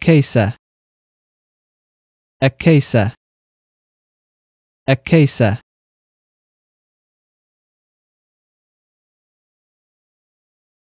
casa. A casa.